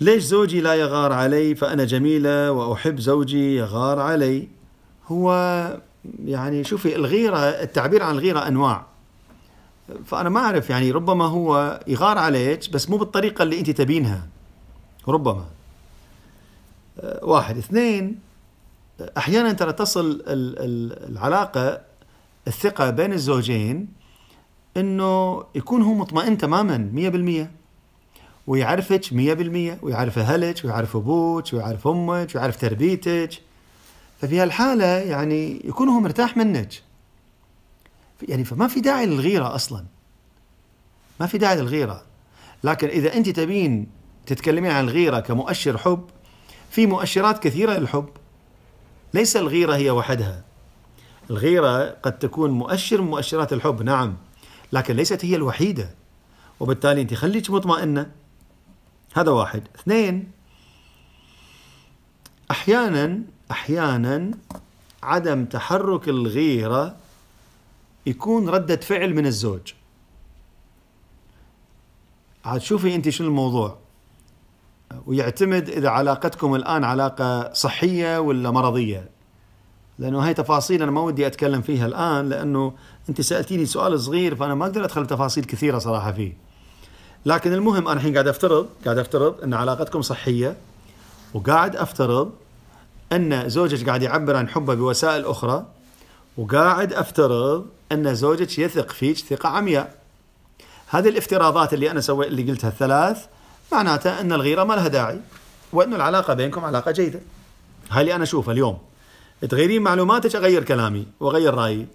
ليش زوجي لا يغار علي فأنا جميلة وأحب زوجي يغار علي هو يعني شوفي الغيرة التعبير عن الغيرة أنواع فأنا ما أعرف يعني ربما هو يغار عليك بس مو بالطريقة اللي أنت تبينها ربما آه، واحد اثنين أحيانا ترى تصل العلاقة الثقة بين الزوجين أنه يكون هو مطمئن تماما مية بالمية ويعرفك 100% ويعرف اهلك ويعرف ابوك ويعرف امك ويعرف تربيتك ففي هالحاله يعني يكون هو مرتاح منك يعني فما في داعي للغيره اصلا ما في داعي للغيره لكن اذا انت تبين تتكلمين عن الغيره كمؤشر حب في مؤشرات كثيره للحب ليس الغيره هي وحدها الغيره قد تكون مؤشر من مؤشرات الحب نعم لكن ليست هي الوحيده وبالتالي انت خليك مطمئنه هذا واحد اثنين احيانا احيانا عدم تحرك الغيره يكون ردة فعل من الزوج عاد شوفي انت شنو الموضوع ويعتمد اذا علاقتكم الان علاقه صحيه ولا مرضيه لانه هاي تفاصيل انا ما ودي اتكلم فيها الان لانه انت سالتيني سؤال صغير فانا ما اقدر ادخل تفاصيل كثيره صراحه فيه لكن المهم انا الحين قاعد افترض قاعد افترض ان علاقتكم صحيه وقاعد افترض ان زوجك قاعد يعبر عن حبه بوسائل اخرى وقاعد افترض ان زوجك يثق فيك ثقه عمياء هذه الافتراضات اللي انا سويت اللي قلتها الثلاث معناتها ان الغيره ما لها داعي وان العلاقه بينكم علاقه جيده هاي اللي انا اشوفها اليوم تغيرين معلوماتك اغير كلامي واغير رايي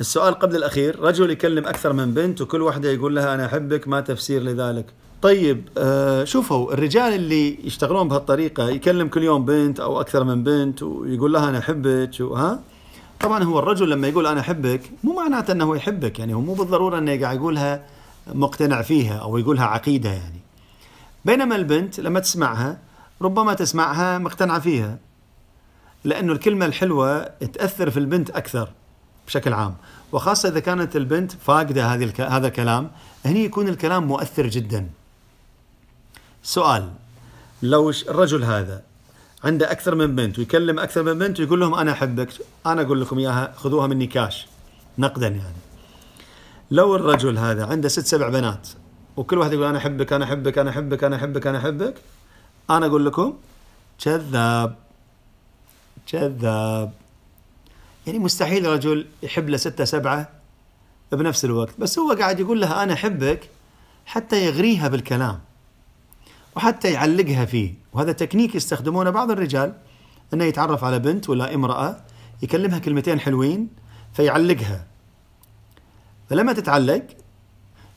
السؤال قبل الأخير رجل يكلم أكثر من بنت وكل واحدة يقول لها أنا أحبك ما تفسير لذلك طيب آه شوفوا الرجال اللي يشتغلون بهالطريقة يكلم كل يوم بنت أو أكثر من بنت ويقول لها أنا أحبك ها طبعا هو الرجل لما يقول أنا أحبك مو معناته أنه يحبك يعني هو مو بالضرورة أنه قاعد يقولها مقتنع فيها أو يقولها عقيدة يعني بينما البنت لما تسمعها ربما تسمعها مقتنعة فيها لأنه الكلمة الحلوة تأثر في البنت أكثر بشكل عام وخاصة إذا كانت البنت فاقدة هذه الك... هذا الكلام هني يكون الكلام مؤثر جدا سؤال لو الرجل هذا عنده أكثر من بنت ويكلم أكثر من بنت ويقول لهم أنا أحبك أنا أقول لكم إياها خذوها مني كاش نقدا يعني لو الرجل هذا عنده ست سبع بنات وكل واحد يقول أنا أحبك أنا أحبك أنا أحبك أنا أحبك أنا أحبك أنا أقول لكم كذاب كذاب يعني مستحيل رجل يحب له ستة سبعة بنفس الوقت بس هو قاعد يقول لها أنا أحبك حتى يغريها بالكلام وحتى يعلقها فيه وهذا تكنيك يستخدمونه بعض الرجال أنه يتعرف على بنت ولا امرأة يكلمها كلمتين حلوين فيعلقها فلما تتعلق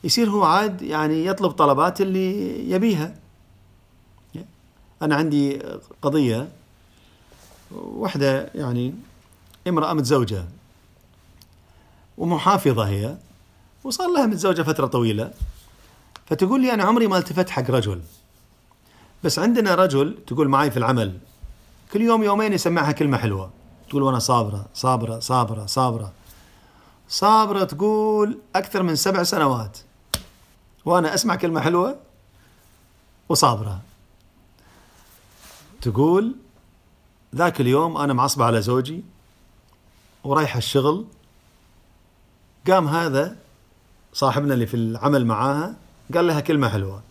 يصير هو عاد يعني يطلب طلبات اللي يبيها أنا عندي قضية واحدة يعني امرأة متزوجة ومحافظة هي وصار لها متزوجة فترة طويلة فتقول لي أنا عمري ما التفت حق رجل بس عندنا رجل تقول معي في العمل كل يوم يومين يسمعها كلمة حلوة تقول وأنا صابرة صابرة صابرة صابرة صابرة تقول أكثر من سبع سنوات وأنا أسمع كلمة حلوة وصابرة تقول ذاك اليوم أنا معصبة على زوجي ورايحه الشغل قام هذا صاحبنا اللي في العمل معاها قال لها كلمة حلوة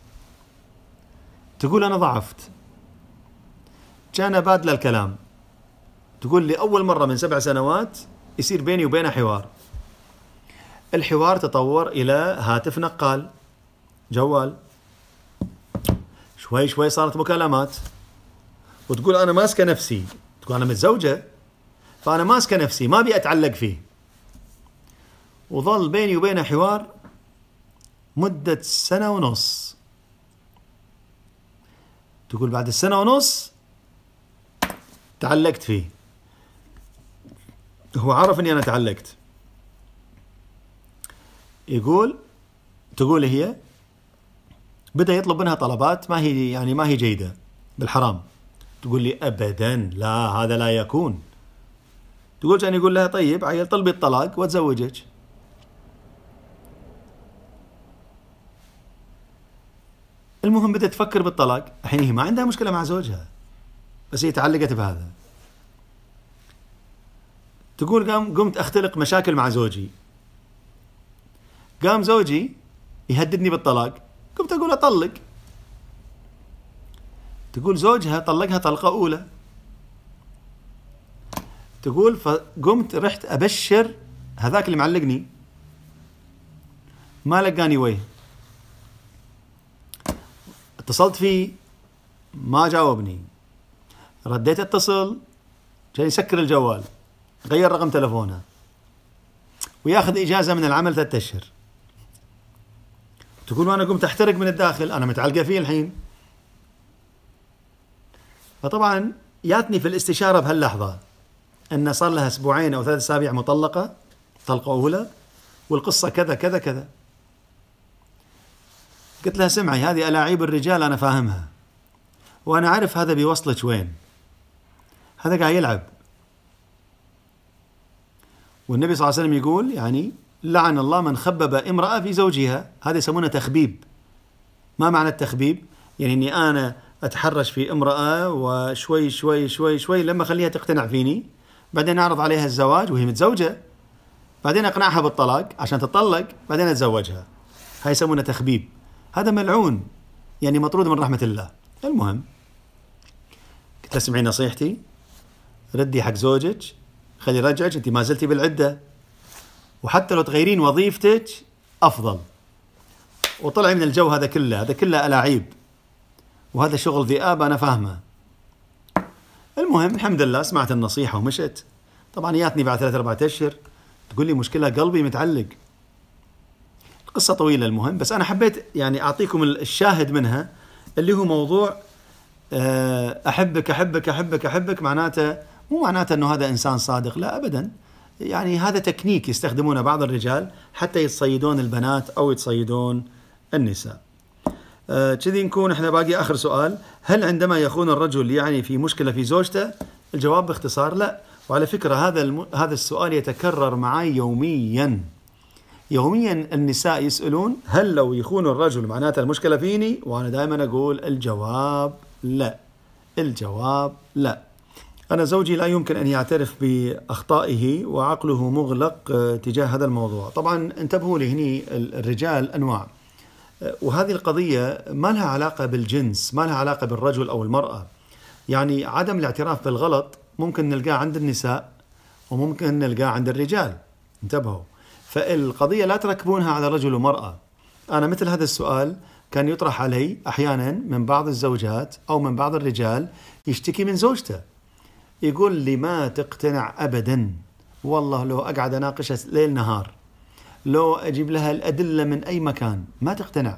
تقول أنا ضعفت كان بادل الكلام تقول لي أول مرة من سبع سنوات يصير بيني وبينها حوار الحوار تطور إلى هاتف نقال جوال شوي شوي صارت مكالمات وتقول أنا ماسكة نفسي تقول أنا متزوجة فانا ماسكه نفسي ما ابي اتعلق فيه وظل بيني وبينه حوار مدة سنة ونص تقول بعد السنة ونص تعلقت فيه هو عرف اني انا تعلقت يقول تقول هي بدا يطلب منها طلبات ما هي يعني ما هي جيده بالحرام تقول لي ابدا لا هذا لا يكون تقول كان يقول لها طيب عيل طلبي الطلاق واتزوجك المهم بدأت تفكر بالطلاق الحين هي ما عندها مشكلة مع زوجها بس هي تعلقت بهذا تقول قام قمت أختلق مشاكل مع زوجي قام زوجي يهددني بالطلاق قمت أقول أطلق تقول زوجها طلقها طلقة أولى تقول فقمت رحت ابشر هذاك اللي معلقني ما لقاني وجه اتصلت فيه ما جاوبني رديت اتصل عشان يسكر الجوال غير رقم تلفونه وياخذ اجازه من العمل ثلاثة اشهر تقول وانا قمت احترق من الداخل انا متعلقه فيه الحين فطبعا ياتني في الاستشاره بهاللحظه أن صار لها أسبوعين أو ثلاث أسابيع مطلقة طلقة أولى والقصة كذا كذا كذا قلت لها سمعي هذه ألاعيب الرجال أنا فاهمها وأنا عارف هذا بيوصلك وين هذا قاعد يلعب والنبي صلى الله عليه وسلم يقول يعني لعن الله من خبب امرأة في زوجها هذا يسمونه تخبيب ما معنى التخبيب يعني أني أنا أتحرش في امرأة وشوي شوي شوي شوي لما أخليها تقتنع فيني بعدين اعرض عليها الزواج وهي متزوجه بعدين اقنعها بالطلاق عشان تطلق بعدين اتزوجها هاي يسمونه تخبيب هذا ملعون يعني مطرود من رحمه الله المهم اسمعي نصيحتي ردي حق زوجك خلي رجعك انت ما زلتي بالعده وحتى لو تغيرين وظيفتك افضل وطلعي من الجو هذا كله هذا كله الاعيب وهذا شغل ذئاب انا فاهمه المهم الحمد لله سمعت النصيحة ومشت طبعا جاتني بعد ثلاثة أربعة أشهر تقول لي مشكلة قلبي متعلق قصة طويلة المهم بس أنا حبيت يعني أعطيكم الشاهد منها اللي هو موضوع آه، أحبك أحبك أحبك أحبك معناته مو معناته أنه هذا إنسان صادق لا أبدا يعني هذا تكنيك يستخدمونه بعض الرجال حتى يتصيدون البنات أو يتصيدون النساء آه، كذي نكون احنا باقي اخر سؤال هل عندما يخون الرجل يعني في مشكله في زوجته الجواب باختصار لا وعلى فكره هذا الم... هذا السؤال يتكرر معي يوميا يوميا النساء يسالون هل لو يخون الرجل معناته المشكله فيني وانا دائما اقول الجواب لا الجواب لا انا زوجي لا يمكن ان يعترف باخطائه وعقله مغلق آه، تجاه هذا الموضوع طبعا انتبهوا لي هني الرجال انواع وهذه القضية ما لها علاقة بالجنس ما لها علاقة بالرجل أو المرأة يعني عدم الاعتراف بالغلط ممكن نلقاه عند النساء وممكن نلقاه عند الرجال انتبهوا فالقضية لا تركبونها على رجل ومرأة أنا مثل هذا السؤال كان يطرح علي أحيانا من بعض الزوجات أو من بعض الرجال يشتكي من زوجته يقول لي ما تقتنع أبدا والله لو أقعد أناقشها ليل نهار لو أجيب لها الأدلة من أي مكان ما تقتنع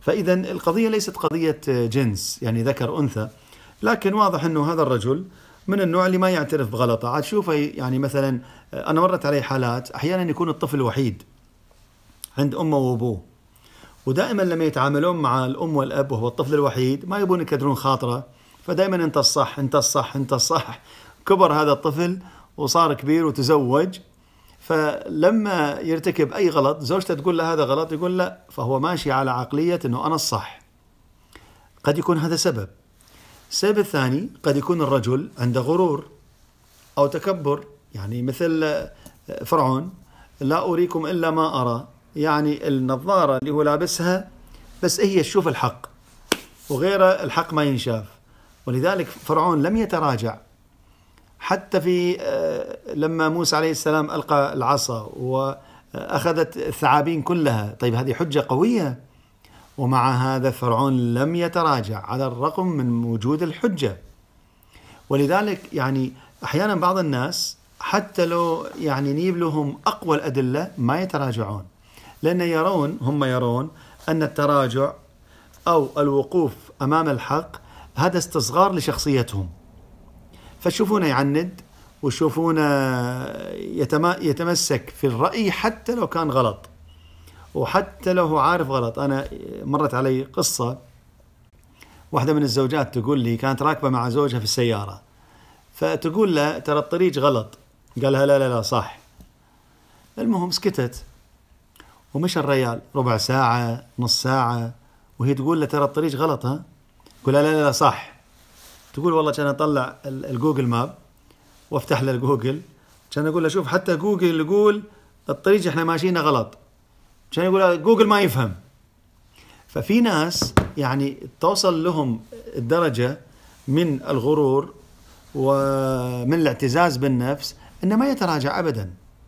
فإذا القضية ليست قضية جنس يعني ذكر أنثى لكن واضح أنه هذا الرجل من النوع اللي ما يعترف بغلطه عاد شوفه يعني مثلا أنا مرت علي حالات أحيانا يكون الطفل وحيد عند أمه وأبوه ودائما لما يتعاملون مع الأم والأب وهو الطفل الوحيد ما يبون يكدرون خاطره فدائما أنت الصح أنت الصح أنت الصح كبر هذا الطفل وصار كبير وتزوج فلما يرتكب أي غلط زوجته تقول له هذا غلط يقول لا فهو ماشي على عقلية أنه أنا الصح قد يكون هذا سبب السبب الثاني قد يكون الرجل عنده غرور أو تكبر يعني مثل آه، فرعون لا أريكم إلا ما أرى يعني النظارة اللي هو لابسها بس هي تشوف الحق وغير الحق ما ينشاف ولذلك فرعون لم يتراجع حتى في آه، لما موسى عليه السلام ألقى العصا وأخذت الثعابين كلها طيب هذه حجة قوية ومع هذا فرعون لم يتراجع على الرغم من وجود الحجة ولذلك يعني أحيانا بعض الناس حتى لو يعني نجيب لهم أقوى الأدلة ما يتراجعون لأن يرون هم يرون أن التراجع أو الوقوف أمام الحق هذا استصغار لشخصيتهم فتشوفونه يعند وتشوفونه يتمسك في الرأي حتى لو كان غلط وحتى لو هو عارف غلط أنا مرت علي قصة واحدة من الزوجات تقول لي كانت راكبة مع زوجها في السيارة فتقول له ترى الطريق غلط قالها لا لا لا صح المهم سكتت ومشى الريال ربع ساعة نص ساعة وهي تقول له ترى الطريق غلط ها يقول لا لا لا صح تقول والله كان اطلع الجوجل ماب وافتح له الجوجل كان اقول له شوف حتى جوجل يقول الطريق احنا ماشيينه غلط كان يقول جوجل ما يفهم ففي ناس يعني توصل لهم الدرجه من الغرور ومن الاعتزاز بالنفس انه ما يتراجع ابدا